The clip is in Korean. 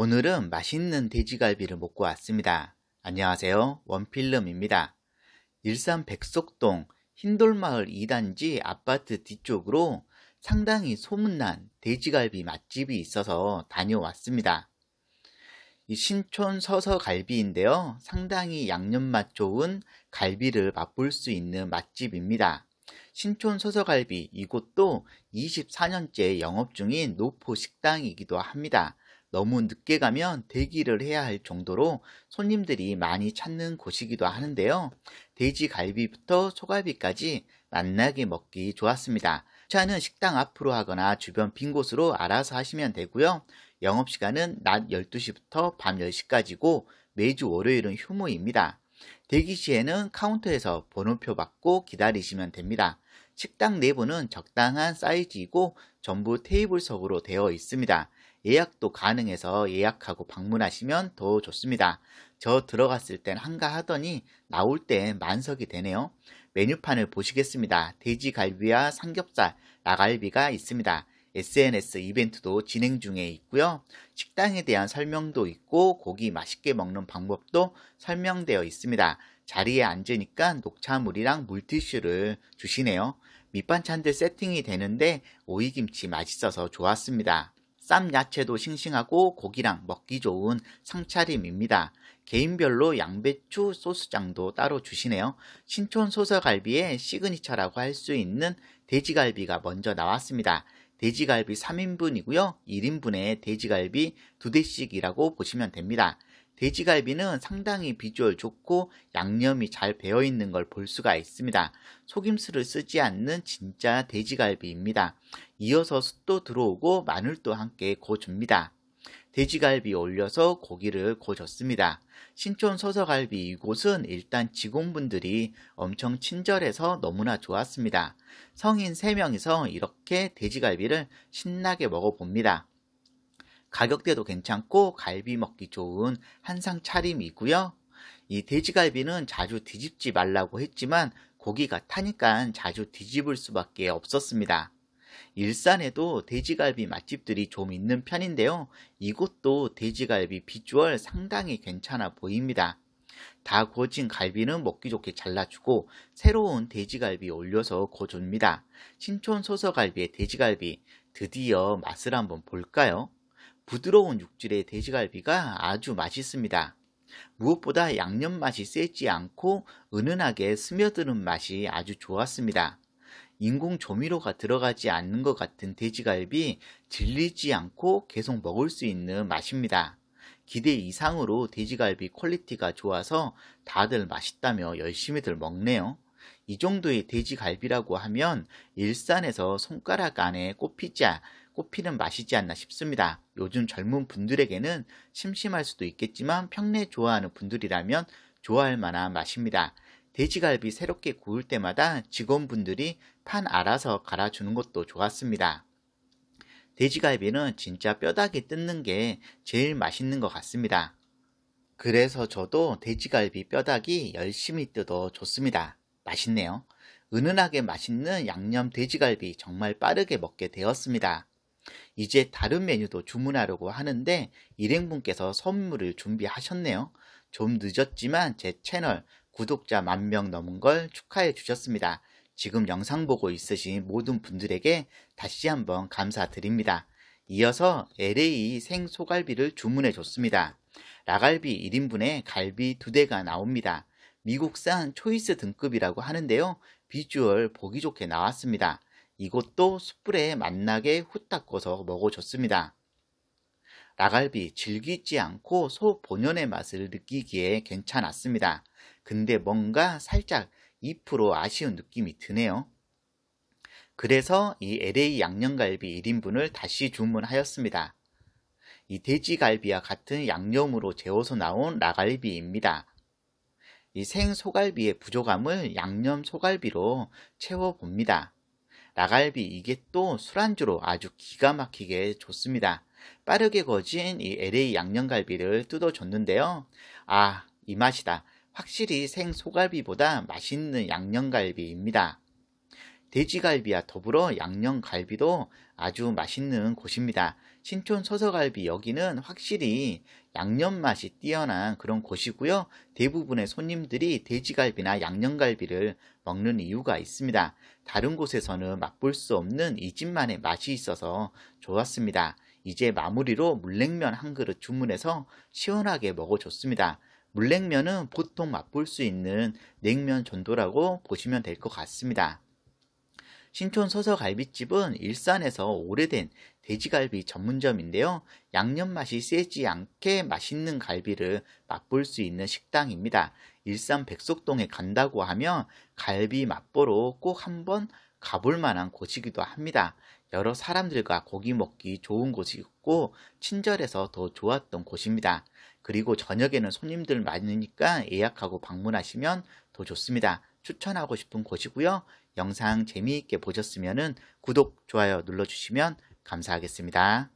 오늘은 맛있는 돼지갈비를 먹고 왔습니다. 안녕하세요. 원필름입니다. 일산 백석동 흰돌마을 2단지 아파트 뒤쪽으로 상당히 소문난 돼지갈비 맛집이 있어서 다녀왔습니다. 신촌 서서갈비인데요. 상당히 양념맛 좋은 갈비를 맛볼 수 있는 맛집입니다. 신촌 서서갈비 이곳도 24년째 영업 중인 노포 식당이기도 합니다. 너무 늦게 가면 대기를 해야 할 정도로 손님들이 많이 찾는 곳이기도 하는데요. 돼지갈비부터 소갈비까지 맛나게 먹기 좋았습니다. 주차는 식당 앞으로 하거나 주변 빈 곳으로 알아서 하시면 되고요. 영업시간은 낮 12시부터 밤 10시까지고 매주 월요일은 휴무입니다. 대기 시에는 카운터에서 번호표 받고 기다리시면 됩니다. 식당 내부는 적당한 사이즈이고 전부 테이블석으로 되어 있습니다. 예약도 가능해서 예약하고 방문하시면 더 좋습니다. 저 들어갔을 땐 한가하더니 나올 땐 만석이 되네요. 메뉴판을 보시겠습니다. 돼지갈비와 삼겹살, 나갈비가 있습니다. SNS 이벤트도 진행 중에 있고요. 식당에 대한 설명도 있고 고기 맛있게 먹는 방법도 설명되어 있습니다. 자리에 앉으니까 녹차물이랑 물티슈를 주시네요. 밑반찬들 세팅이 되는데 오이김치 맛있어서 좋았습니다. 쌈 야채도 싱싱하고 고기랑 먹기 좋은 상차림입니다. 개인별로 양배추 소스장도 따로 주시네요. 신촌 소서갈비의 시그니처라고 할 수 있는 돼지갈비가 먼저 나왔습니다. 돼지갈비 3인분이고요. 1인분에 돼지갈비 2대씩이라고 보시면 됩니다. 돼지갈비는 상당히 비주얼 좋고 양념이 잘 배어있는 걸 볼 수가 있습니다. 속임수를 쓰지 않는 진짜 돼지갈비입니다. 이어서 숯도 들어오고 마늘도 함께 고줍니다. 돼지갈비 올려서 고기를 고졌습니다. 신촌 서서갈비 이곳은 일단 직원분들이 엄청 친절해서 너무나 좋았습니다. 성인 3명이서 이렇게 돼지갈비를 신나게 먹어봅니다. 가격대도 괜찮고 갈비 먹기 좋은 한상 차림이고요. 이 돼지갈비는 자주 뒤집지 말라고 했지만 고기가 타니까 자주 뒤집을 수밖에 없었습니다. 일산에도 돼지갈비 맛집들이 좀 있는 편인데요. 이곳도 돼지갈비 비주얼 상당히 괜찮아 보입니다. 다 구워진 갈비는 먹기 좋게 잘라주고 새로운 돼지갈비 올려서 구워줍니다. 신촌 소서갈비의 돼지갈비 드디어 맛을 한번 볼까요? 부드러운 육질의 돼지갈비가 아주 맛있습니다. 무엇보다 양념 맛이 세지 않고 은은하게 스며드는 맛이 아주 좋았습니다. 인공 조미료가 들어가지 않는 것 같은 돼지갈비 질리지 않고 계속 먹을 수 있는 맛입니다. 기대 이상으로 돼지갈비 퀄리티가 좋아서 다들 맛있다며 열심히들 먹네요. 이 정도의 돼지갈비라고 하면 일산에서 손가락 안에 꼽히자 꼽히는 맛이지 않나 싶습니다. 요즘 젊은 분들에게는 심심할 수도 있겠지만 평내 좋아하는 분들이라면 좋아할 만한 맛입니다. 돼지갈비 새롭게 구울 때마다 직원분들이 판 알아서 갈아주는 것도 좋았습니다. 돼지갈비는 진짜 뼈다귀 뜯는 게 제일 맛있는 것 같습니다. 그래서 저도 돼지갈비 뼈다귀 열심히 뜯어 줬습니다. 맛있네요. 은은하게 맛있는 양념 돼지갈비 정말 빠르게 먹게 되었습니다. 이제 다른 메뉴도 주문하려고 하는데 일행분께서 선물을 준비하셨네요. 좀 늦었지만 제 채널 구독자 만명 넘은 걸 축하해 주셨습니다. 지금 영상 보고 있으신 모든 분들에게 다시 한번 감사드립니다. 이어서 LA 생소갈비를 주문해 줬습니다. 라갈비 1인분에 갈비 2대가 나옵니다. 미국산 초이스 등급이라고 하는데요. 비주얼 보기 좋게 나왔습니다. 이것도 숯불에 맛나게 후딱 꺼서 먹어줬습니다. 라갈비 질기지 않고 소 본연의 맛을 느끼기에 괜찮았습니다. 근데 뭔가 살짝 2% 아쉬운 느낌이 드네요. 그래서 이 LA 양념갈비 1인분을 다시 주문하였습니다. 이 돼지갈비와 같은 양념으로 재워서 나온 라갈비입니다. 이 생소갈비의 부족함을 양념 소갈비로 채워봅니다. 나갈비 이게 또 술안주로 아주 기가 막히게 좋습니다. 빠르게 거진 이 LA 양념갈비를 뜯어줬는데요. 아, 이 맛이다. 확실히 생 소갈비보다 맛있는 양념갈비입니다. 돼지갈비와 더불어 양념갈비도 아주 맛있는 곳입니다. 신촌 서서갈비 여기는 확실히 양념 맛이 뛰어난 그런 곳이고요. 대부분의 손님들이 돼지갈비나 양념갈비를 먹는 이유가 있습니다. 다른 곳에서는 맛볼 수 없는 이 집만의 맛이 있어서 좋았습니다. 이제 마무리로 물냉면 한 그릇 주문해서 시원하게 먹어줬습니다. 물냉면은 보통 맛볼 수 있는 냉면 전도라고 보시면 될 것 같습니다. 신촌 서서갈비집은 일산에서 오래된 돼지갈비 전문점인데요. 양념 맛이 세지 않게 맛있는 갈비를 맛볼 수 있는 식당입니다. 일산 백석동에 간다고 하면 갈비 맛보러 꼭 한번 가볼 만한 곳이기도 합니다. 여러 사람들과 고기 먹기 좋은 곳이고 친절해서 더 좋았던 곳입니다. 그리고 저녁에는 손님들 많으니까 예약하고 방문하시면 더 좋습니다. 추천하고 싶은 곳이고요. 영상 재미있게 보셨으면 구독, 좋아요 눌러주시면 감사하겠습니다.